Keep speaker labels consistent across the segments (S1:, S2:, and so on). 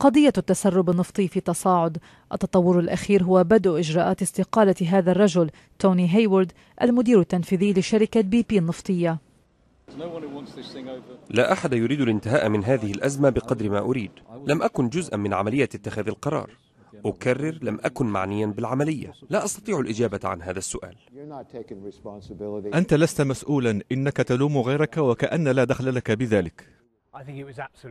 S1: قضية التسرب النفطي في تصاعد التطور الأخير هو بدء إجراءات استقالة هذا الرجل توني هايورد المدير التنفيذي لشركة بي بي النفطية
S2: لا أحد يريد الانتهاء من هذه الأزمة بقدر ما أريد لم أكن جزءا من عملية اتخاذ القرار أكرر لم أكن معنيا بالعملية لا أستطيع الإجابة عن هذا السؤال أنت لست مسؤولا إنك تلوم غيرك وكأن لا دخل لك بذلك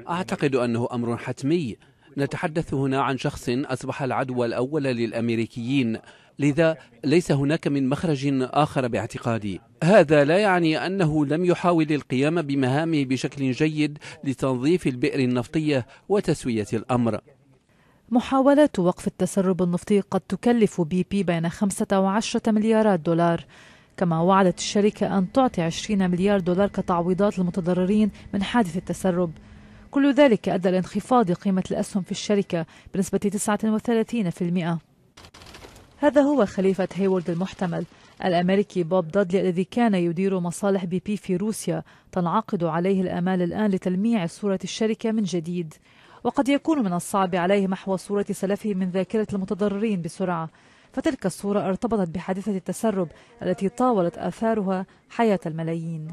S2: أعتقد أنه أمر حتمي نتحدث هنا عن شخص أصبح العدو الأول للأمريكيين لذا ليس هناك من مخرج آخر باعتقادي هذا لا يعني أنه لم يحاول القيام بمهامه بشكل جيد لتنظيف البئر النفطية وتسوية الأمر
S1: محاولات وقف التسرب النفطي قد تكلف بي بي بين 15 مليارات دولار كما وعدت الشركة أن تعطي 20 مليار دولار كتعويضات للمتضررين من حادث التسرب كل ذلك أدى لانخفاض قيمة الأسهم في الشركة بنسبة 39%. هذا هو خليفة هيورد المحتمل الأمريكي بوب دادلي الذي كان يدير مصالح بي بي في روسيا تنعقد عليه الآمال الآن لتلميع صورة الشركة من جديد وقد يكون من الصعب عليه محو صورة سلفه من ذاكرة المتضررين بسرعة فتلك الصورة ارتبطت بحادثة التسرب التي طاولت آثارها حياة الملايين